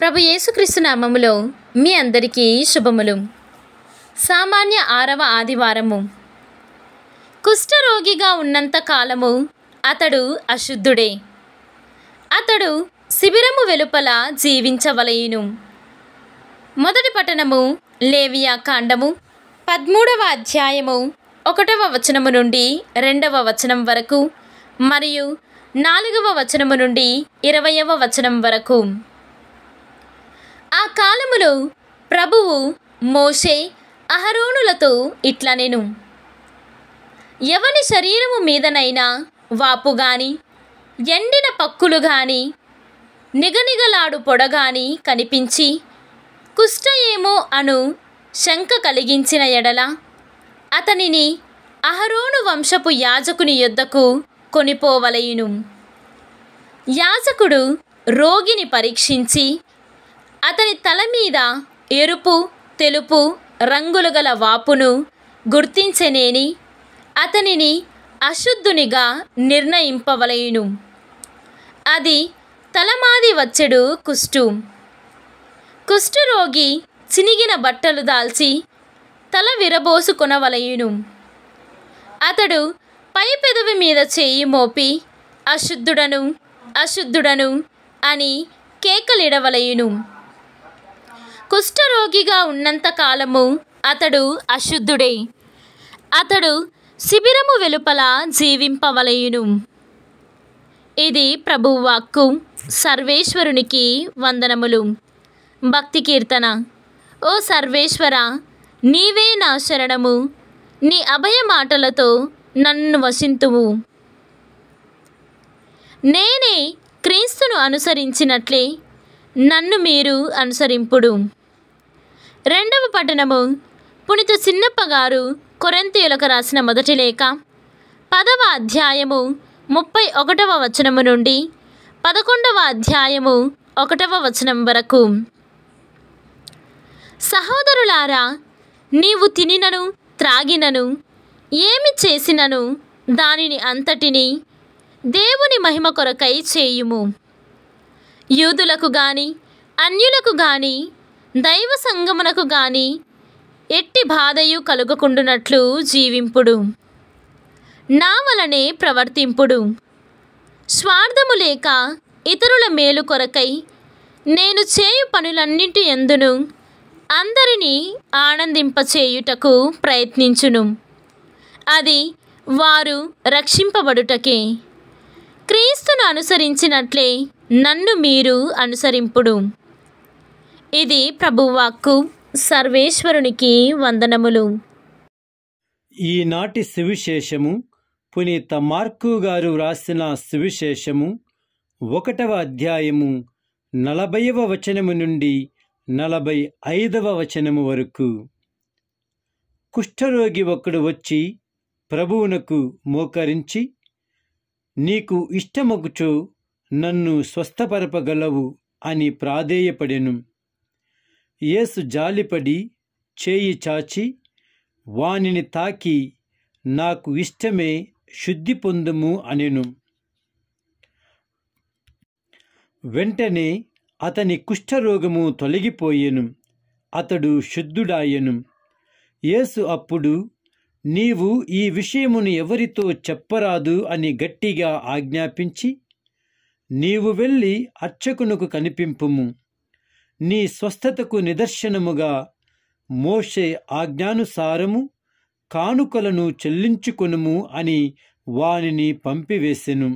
ప్రభు యేసుక్రీస్తు నామములో మీ అందరికీ శుభములు సామాన్య ఆరవ ఆదివారము కుష్ఠరోగిగా ఉన్నంత కాలము అతడు అశుద్ధుడే అతడు శిబిరము వెలుపల జీవించవలయును మొదటి పట్టణము లేవియా కాండము పదమూడవ అధ్యాయము ఒకటవ వచనము నుండి రెండవ వచనం వరకు మరియు నాలుగవ వచనము నుండి ఇరవయవ వచనం వరకు ఆ కాలములో ప్రభువు మోసే అహరోనులతో ఇట్ల నేను ఎవని శరీరము మీదనైనా వాపు గాని ఎండిన పక్కులు గాని నిగనిగలాడు పొడగాని కనిపించి కుష్ట ఏమో అను శంక కలిగించిన ఎడల అతనిని అహరోను వంశపు యాజకుని యొద్దకు కొనిపోవలయును యాజకుడు రోగిని పరీక్షించి అతని తల మీద ఎరుపు తెలుపు రంగులు గల వాపును గుర్తించనేని అతనిని అశుద్ధునిగా నిర్ణయింపవలయును అది తలమాది వచ్చెడు కుష్టు కుష్ఠరోగి చినిగిన బట్టలు దాల్చి తల విరబోసుకొనవలయును అతడు పై పెదవి మీద చేయి మోపి అశుద్ధుడను అశుద్ధుడను అని కేకలిడవలయును కుష్ఠరోగిగా ఉన్నంత కాలము అతడు అశుద్ధుడే అతడు శిబిరము వెలుపల జీవింపవలయును ఇది ప్రభువాక్కు సర్వేశ్వరునికి వందనములు భక్తి కీర్తన ఓ సర్వేశ్వర నీవే నా శరణము నీ అభయ మాటలతో నన్ను వసింతువు నేనే క్రీస్తును అనుసరించినట్లే నన్ను మీరు అనుసరింపుడు రెండవ పట్టణము పుణిత చిన్నప్ప గారు కొరంతీయులకు రాసిన మొదటి లేఖ పదవ అధ్యాయము ముప్పై ఒకటవ వచనము నుండి పదకొండవ అధ్యాయము ఒకటవ వచనం వరకు సహోదరులారా నీవు తినినను త్రాగినను ఏమి చేసినను దానిని అంతటిని దేవుని మహిమ కొరకై చేయుము యూదులకు గాని అన్యులకు గాని దైవ సంగమునకు గాని ఎట్టి బాధయు కలుగకుండునట్లు జీవింపుడు నా వలనే ప్రవర్తింపుడు స్వార్థము లేక ఇతరుల మేలు కొరకై నేను చేయు పనులన్నింటి ఎందును అందరినీ ఆనందింపచేయుటకు ప్రయత్నించును అది వారు రక్షింపబడుటకే క్రీస్తును అనుసరించినట్లే నన్ను మీరు అనుసరింపుడు ఇది ప్రభువాక్కు సర్వేశ్వరునికి వందనములు ఈనాటి సువిశేషము పునీత మార్కు గారు వ్రాసిన సువిశేషము ఒకటవ అధ్యాయము నలభైవ వచనము నుండి నలభై ఐదవ వచనము వరకు కుష్ఠరోగి ఒకడు వచ్చి ప్రభువునకు మోకరించి నీకు ఇష్టమొగుచో నన్ను స్వస్థపరపగలవు అని ప్రాధేయపడెను యేసు జాలిపడి చేయి చాచి వానిని తాకి నాకు ఇష్టమే శుద్ధి పొందుము అనెను వెంటనే అతని కుష్ఠరోగము తొలగిపోయెను అతడు శుద్ధుడాయెను యేసు అప్పుడు నీవు ఈ విషయమును ఎవరితో చెప్పరాదు అని గట్టిగా ఆజ్ఞాపించి నీవు వెళ్ళి అర్చకునకు కనిపింపుము నీ స్వస్థతకు నిదర్శనముగా మోషే ఆజ్ఞానుసారము కానుకలను చెల్లించుకొనుము అని వానిని పంపివేసెను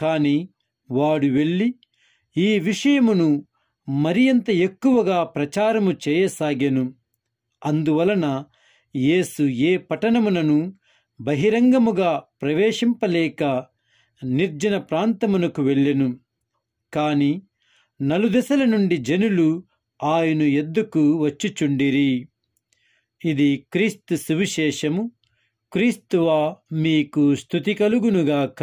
కాని వాడు వెళ్ళి ఈ విషయమును మరింత ఎక్కువగా ప్రచారము చేయసాగెను అందువలన యేసు ఏ పట్టణమునను బహిరంగముగా ప్రవేశింపలేక నిర్జన ప్రాంతమునకు వెళ్ళెను కానీ నలుదెసల నుండి జనులు ఆయన ఎద్దుకు వచ్చుచుండిరి ఇది క్రీస్తు సువిశేషము క్రీస్తువా మీకు స్థుతి కలుగునుగాక